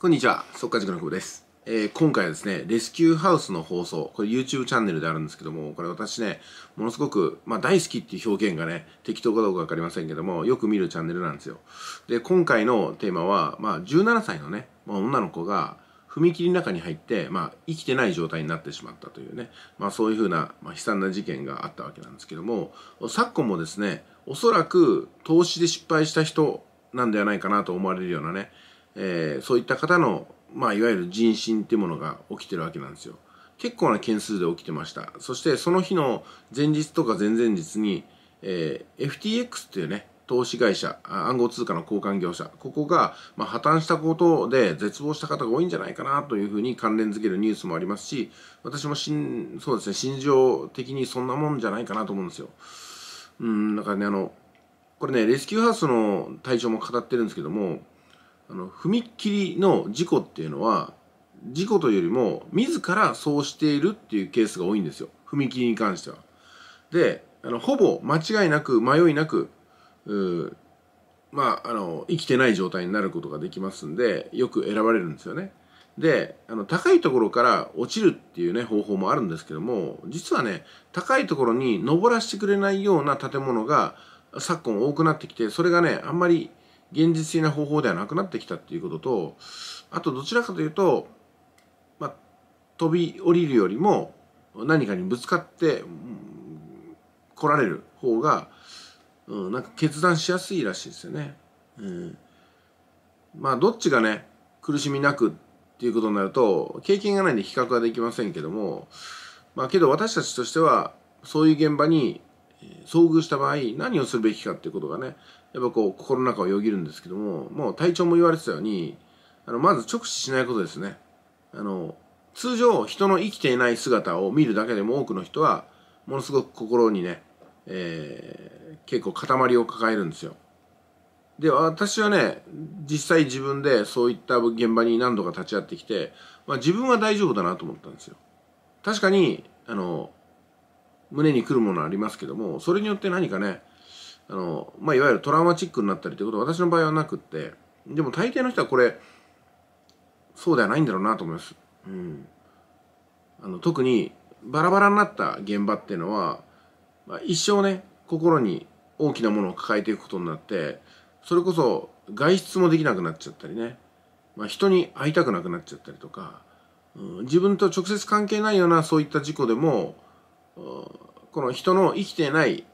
こんにちは、速稼塾の久保です。えー、今回はですね、レスキューハウスの放送、これ YouTube チャンネルであるんですけども、これ私ね、ものすごく、まあ、大好きっていう表現がね、適当かどうかわかりませんけども、よく見るチャンネルなんですよ。で、今回のテーマは、まあ、17歳のね、まあ、女の子が、踏切の中に入って、まあ、生きてない状態になってしまったというね、まあ、そういうふうな、まあ、悲惨な事件があったわけなんですけども、昨今もですね、おそらく投資で失敗した人なんではないかなと思われるようなね、えー、そういった方の、まあ、いわゆる人身っていうものが起きてるわけなんですよ。結構な件数で起きてました。そしてその日の前日とか前々日に、えー、FTX っていうね、投資会社、暗号通貨の交換業者、ここが、まあ、破綻したことで絶望した方が多いんじゃないかなというふうに関連づけるニュースもありますし、私もしんそうですね、心情的にそんなもんじゃないかなと思うんですよ。うん、だからね、あの、これね、レスキューハウスの隊長も語ってるんですけども、あの踏切の事故っていうのは事故というよりも自らそうしているっていうケースが多いんですよ踏切に関しては。であのほぼ間違いなく迷いなくまあ、あの生きてない状態になることができますんでよく選ばれるんですよね。であの高いところから落ちるっていうね方法もあるんですけども実はね高いところに登らせてくれないような建物が昨今多くなってきてそれがねあんまり現実的な方法ではなくなってきたっていうこととあとどちらかというと、まあ、飛び降りるよりも何かにぶつかって来られる方が、うん、なんか決断しやすいらしいですよね。うん、まあどっちがね苦しみなくっていうことになると経験がないんで比較はできませんけどもまあけど私たちとしてはそういう現場に遭遇した場合何をするべきかっていうことがねやっぱこう心の中をよぎるんですけどももう隊長も言われてたようにあのまず直視しないことですねあの通常人の生きていない姿を見るだけでも多くの人はものすごく心にね、えー、結構塊を抱えるんですよで私はね実際自分でそういった現場に何度か立ち会ってきて、まあ、自分は大丈夫だなと思ったんですよ確かにあの胸にくるものありますけどもそれによって何かねあの、まあ、いわゆるトラウマチックになったりということは私の場合はなくってでも大抵の人はこれそうではないんだろうなと思います。うん、あの特にバラバラになった現場っていうのは、まあ、一生ね心に大きなものを抱えていくことになってそれこそ外出もできなくなっちゃったりね、まあ、人に会いたくなくなっちゃったりとか、うん、自分と直接関係ないようなそういった事故でもこの人の生きてない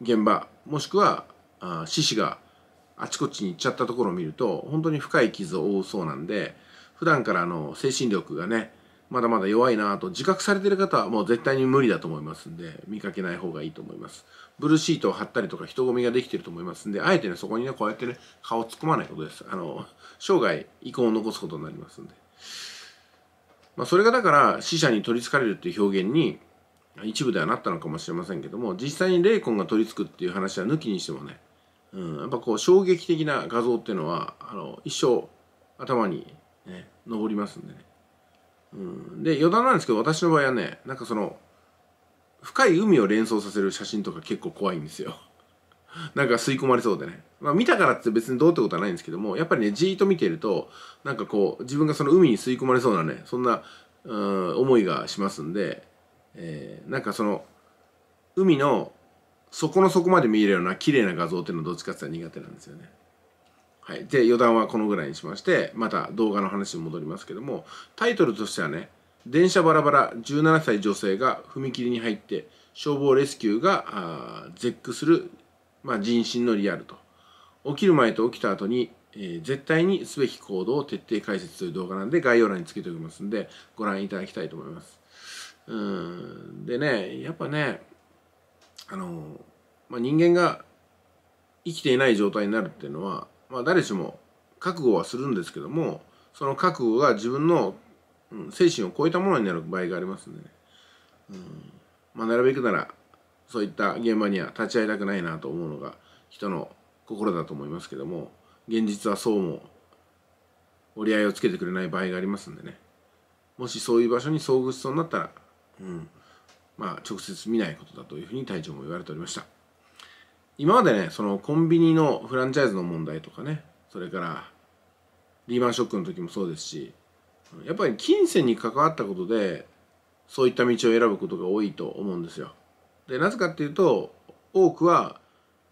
現場もしくは獅子があちこちに行っちゃったところを見ると本当に深い傷を負うそうなんで普段からの精神力がねまだまだ弱いなと自覚されてる方はもう絶対に無理だと思いますんで見かけない方がいいと思いますブルーシートを貼ったりとか人混みができてると思いますんであえてねそこにねこうやってね顔を突っ込まないことですあの生涯遺恨を残すことになりますんで、まあ、それがだから死者に取りつかれるっていう表現に一部ではなったのかもしれませんけども実際に霊魂が取り付くっていう話は抜きにしてもね、うん、やっぱこう衝撃的な画像っていうのはあの一生頭にね上りますんでね、うん、で余談なんですけど私の場合はねなんかその深い海を連想させる写真とか結構怖いんですよ なんか吸い込まれそうでね、まあ、見たからって別にどうってことはないんですけどもやっぱりねじーっと見てるとなんかこう自分がその海に吸い込まれそうなねそんな、う思いがしますんでえー、なんかその海の底の底まで見えるような綺麗な画像っていうのはどっちかっていうと苦手なんですよね。はい、で余談はこのぐらいにしましてまた動画の話に戻りますけどもタイトルとしてはね「電車バラバラ17歳女性が踏切に入って消防レスキューがあー絶句する、まあ、人心のリアルと」起きる前と起きた後に、えー、絶対にすべき行動を徹底解説という動画なんで概要欄につけておきますんでご覧いただきたいと思います。うんでねやっぱねあの、まあ、人間が生きていない状態になるっていうのは、まあ、誰しも覚悟はするんですけどもその覚悟が自分の精神を超えたものになる場合がありますんでね、うんまあ、なるべくならそういった現場には立ち会いたくないなと思うのが人の心だと思いますけども現実はそうも折り合いをつけてくれない場合がありますんでねもしそういう場所に遭遇しそうになったらうんまあ、直接見ないことだというふうに隊長も言われておりました今までねそのコンビニのフランチャイズの問題とかねそれからリーマンショックの時もそうですしやっぱり金銭に関わったことでそういった道を選ぶことが多いと思うんですよでなぜかっていうと多くは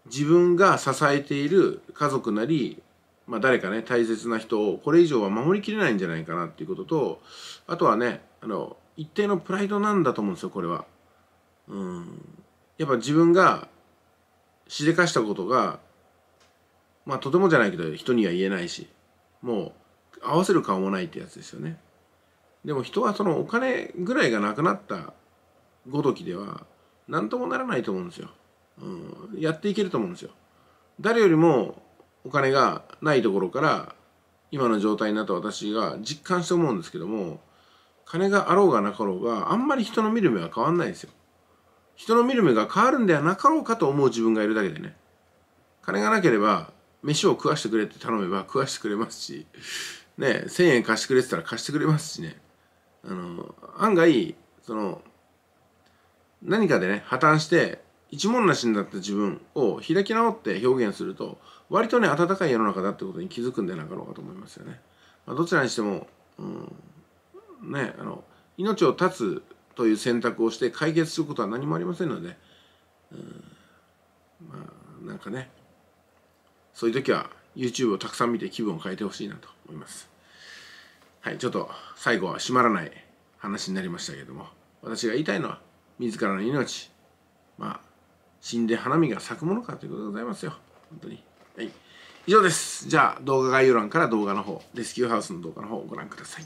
自分が支えている家族なり、まあ、誰かね大切な人をこれ以上は守りきれないんじゃないかなっていうこととあとはねあの一定のプライドなんだと思うんですよこれは。うんやっぱ自分がしでかしたことがまあとてもじゃないけど人には言えないしもう合わせる顔もないってやつですよね。でも人はそのお金ぐらいがなくなったごときでは何ともならないと思うんですよ。うん、やっていけると思うんですよ。誰よりもお金がないところから今の状態になった私が実感して思うんですけども金があろうがなかろうがあんまり人の見る目は変わんないですよ人の見る目が変わるんではなかろうかと思う自分がいるだけでね金がなければ飯を食わしてくれって頼めば食わしてくれますしね1,000円貸してくれって言ったら貸してくれますしねあの案外その何かでね破綻して一文無しになった自分を開き直って表現すると割とね温かい世の中だってことに気づくんではなかろうかと思いますよね、まあ、どちらにしても、うんねあの命を絶つという選択をして解決することは何もありませんので、うん、まあなんかねそういう時は YouTube をたくさん見て気分を変えてほしいなと思いますはいちょっと最後は閉まらない話になりましたけども私が言いたいのは自らの命まあ死んで花見が咲くものかということでございますよ本当にはい以上ですじゃあ動画概要欄から動画の方レスキューハウスの動画の方をご覧ください